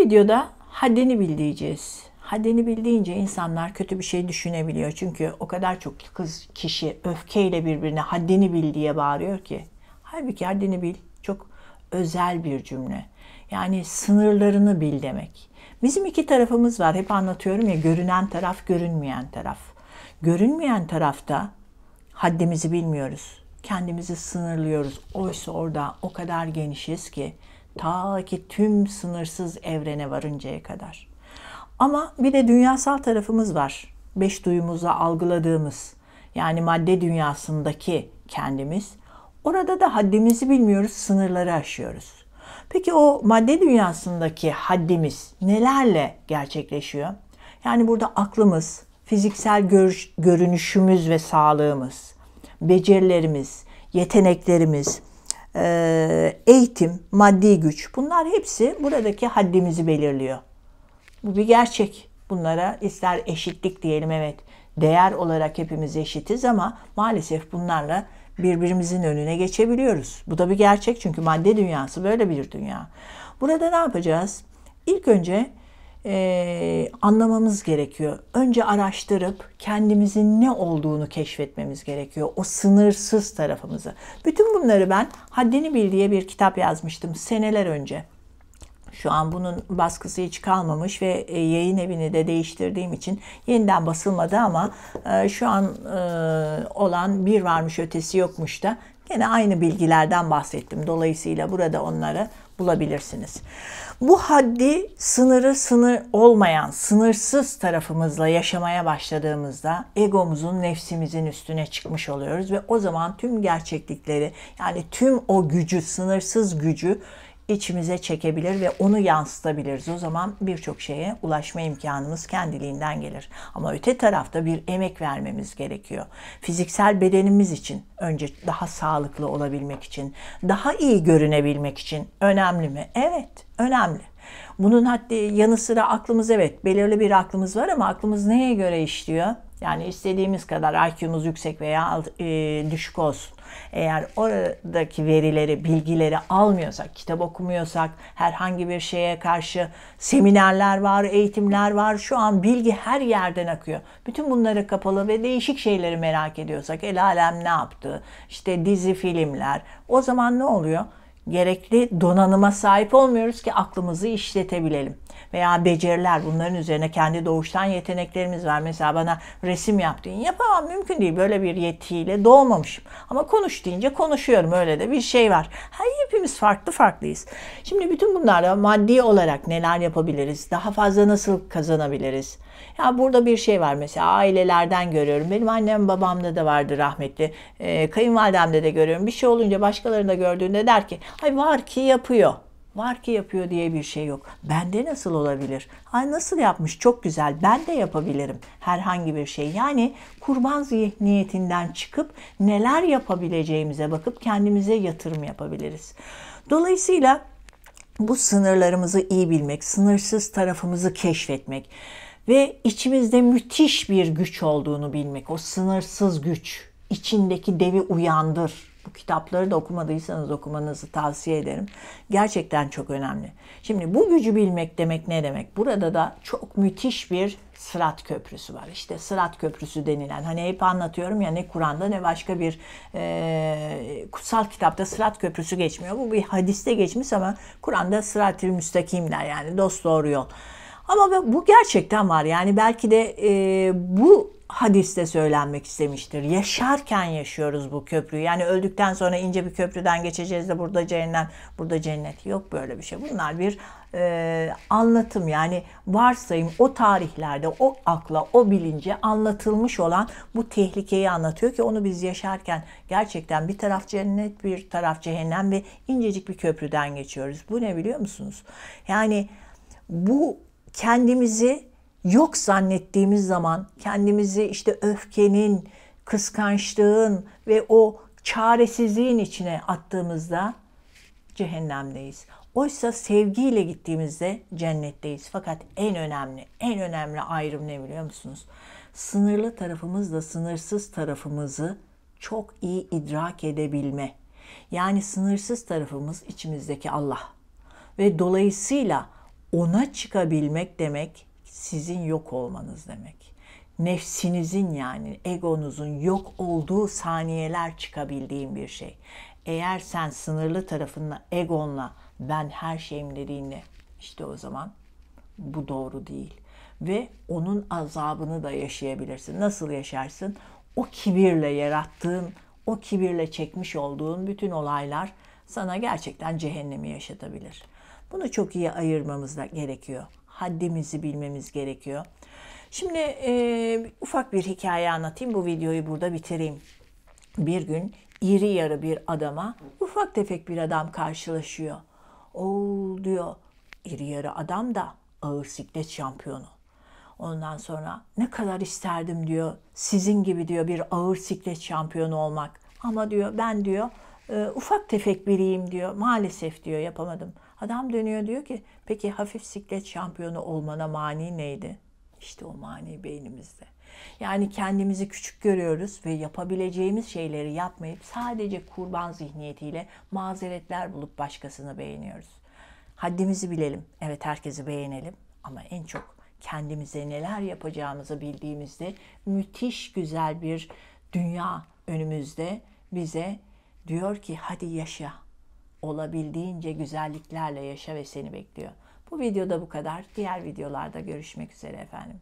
videoda haddini bildireceğiz. Haddini bildiğince insanlar kötü bir şey düşünebiliyor. Çünkü o kadar çok kız kişi öfkeyle birbirine haddini bil diye bağırıyor ki. Halbuki haddini bil çok özel bir cümle. Yani sınırlarını bil demek. Bizim iki tarafımız var. Hep anlatıyorum ya görünen taraf, görünmeyen taraf. Görünmeyen tarafta haddimizi bilmiyoruz. Kendimizi sınırlıyoruz. Oysa orada o kadar genişiz ki Ta ki tüm sınırsız evrene varıncaya kadar. Ama bir de dünyasal tarafımız var. Beş duyumuzla algıladığımız yani madde dünyasındaki kendimiz. Orada da haddimizi bilmiyoruz, sınırları aşıyoruz. Peki o madde dünyasındaki haddimiz nelerle gerçekleşiyor? Yani burada aklımız, fiziksel görüş, görünüşümüz ve sağlığımız, becerilerimiz, yeteneklerimiz, ee, eğitim, maddi güç bunlar hepsi buradaki haddimizi belirliyor. Bu bir gerçek. Bunlara ister eşitlik diyelim evet değer olarak hepimiz eşitiz ama maalesef bunlarla birbirimizin önüne geçebiliyoruz. Bu da bir gerçek çünkü madde dünyası böyle bir dünya. Burada ne yapacağız? İlk önce e, anlamamız gerekiyor. Önce araştırıp kendimizin ne olduğunu keşfetmemiz gerekiyor. O sınırsız tarafımızı. Bütün bunları ben Haddini Bil diye bir kitap yazmıştım seneler önce. Şu an bunun baskısı hiç kalmamış ve e, yayın evini de değiştirdiğim için yeniden basılmadı ama e, şu an e, olan bir varmış ötesi yokmuş da Yine aynı bilgilerden bahsettim. Dolayısıyla burada onları bulabilirsiniz. Bu haddi sınırı sınır olmayan sınırsız tarafımızla yaşamaya başladığımızda egomuzun nefsimizin üstüne çıkmış oluyoruz ve o zaman tüm gerçeklikleri yani tüm o gücü sınırsız gücü içimize çekebilir ve onu yansıtabiliriz. O zaman birçok şeye ulaşma imkanımız kendiliğinden gelir. Ama öte tarafta bir emek vermemiz gerekiyor. Fiziksel bedenimiz için önce daha sağlıklı olabilmek için, daha iyi görünebilmek için önemli mi? Evet, önemli. Bunun hatta yanı sıra aklımız evet belirli bir aklımız var ama aklımız neye göre işliyor? Yani istediğimiz kadar IQ'muz yüksek veya e, düşük olsun. Eğer oradaki verileri, bilgileri almıyorsak, kitap okumuyorsak, herhangi bir şeye karşı seminerler var, eğitimler var. Şu an bilgi her yerden akıyor. Bütün bunlara kapalı ve değişik şeyleri merak ediyorsak, el alem ne yaptı, işte dizi, filmler. O zaman ne oluyor? gerekli donanıma sahip olmuyoruz ki aklımızı işletebilelim. Veya beceriler bunların üzerine kendi doğuştan yeteneklerimiz var. Mesela bana resim yap deyin. Yapamam mümkün değil böyle bir yetiyle doğmamışım. Ama konuş deyince konuşuyorum öyle de bir şey var. Her hepimiz farklı farklıyız. Şimdi bütün bunlarla maddi olarak neler yapabiliriz? Daha fazla nasıl kazanabiliriz? Ya burada bir şey var mesela ailelerden görüyorum. Benim annem babamda da vardı rahmetli. E, kayınvalidemde de görüyorum. Bir şey olunca başkalarında gördüğünde der ki ay var ki yapıyor. Var ki yapıyor diye bir şey yok. Bende nasıl olabilir? Ay nasıl yapmış? Çok güzel. Ben de yapabilirim herhangi bir şey. Yani kurban zihniyetinden çıkıp neler yapabileceğimize bakıp kendimize yatırım yapabiliriz. Dolayısıyla bu sınırlarımızı iyi bilmek, sınırsız tarafımızı keşfetmek, ve içimizde müthiş bir güç olduğunu bilmek. O sınırsız güç. içindeki devi uyandır. Bu kitapları da okumadıysanız okumanızı tavsiye ederim. Gerçekten çok önemli. Şimdi bu gücü bilmek demek ne demek? Burada da çok müthiş bir Sırat Köprüsü var. İşte Sırat Köprüsü denilen hani hep anlatıyorum ya ne Kur'an'da ne başka bir e, kutsal kitapta Sırat Köprüsü geçmiyor. Bu bir hadiste geçmiş ama Kur'an'da Sırat-ı müstakimler yani dost doğru yol. Ama bu gerçekten var. Yani belki de e, bu hadiste söylenmek istemiştir. Yaşarken yaşıyoruz bu köprüyü. Yani öldükten sonra ince bir köprüden geçeceğiz de burada cehennem, burada cennet. Yok böyle bir şey. Bunlar bir e, anlatım yani varsayım o tarihlerde o akla, o bilince anlatılmış olan bu tehlikeyi anlatıyor ki onu biz yaşarken gerçekten bir taraf cennet, bir taraf cehennem ve incecik bir köprüden geçiyoruz. Bu ne biliyor musunuz? Yani bu kendimizi yok zannettiğimiz zaman kendimizi işte öfkenin, kıskançlığın ve o çaresizliğin içine attığımızda cehennemdeyiz. Oysa sevgiyle gittiğimizde cennetteyiz. Fakat en önemli, en önemli ayrım ne biliyor musunuz? Sınırlı tarafımızla sınırsız tarafımızı çok iyi idrak edebilme. Yani sınırsız tarafımız içimizdeki Allah. Ve dolayısıyla ona çıkabilmek demek sizin yok olmanız demek. Nefsinizin yani egonuzun yok olduğu saniyeler çıkabildiğin bir şey. Eğer sen sınırlı tarafınla, egonla ben her şeyim dediğinde işte o zaman bu doğru değil. Ve onun azabını da yaşayabilirsin. Nasıl yaşarsın? O kibirle yarattığın, o kibirle çekmiş olduğun bütün olaylar sana gerçekten cehennemi yaşatabilir.'' Bunu çok iyi ayırmamız da gerekiyor. Haddimizi bilmemiz gerekiyor. Şimdi e, ufak bir hikaye anlatayım. Bu videoyu burada bitireyim. Bir gün iri yarı bir adama ufak tefek bir adam karşılaşıyor. Oğul diyor iri yarı adam da ağır siklet şampiyonu. Ondan sonra ne kadar isterdim diyor sizin gibi diyor bir ağır siklet şampiyonu olmak. Ama diyor ben diyor e, ufak tefek biriyim diyor maalesef diyor yapamadım. Adam dönüyor diyor ki peki hafif siklet şampiyonu olmana mani neydi? İşte o mani beynimizde. Yani kendimizi küçük görüyoruz ve yapabileceğimiz şeyleri yapmayıp sadece kurban zihniyetiyle mazeretler bulup başkasını beğeniyoruz. Haddimizi bilelim. Evet herkesi beğenelim ama en çok kendimize neler yapacağımızı bildiğimizde müthiş güzel bir dünya önümüzde bize diyor ki hadi yaşa olabildiğince güzelliklerle yaşa ve seni bekliyor. Bu videoda bu kadar. Diğer videolarda görüşmek üzere efendim.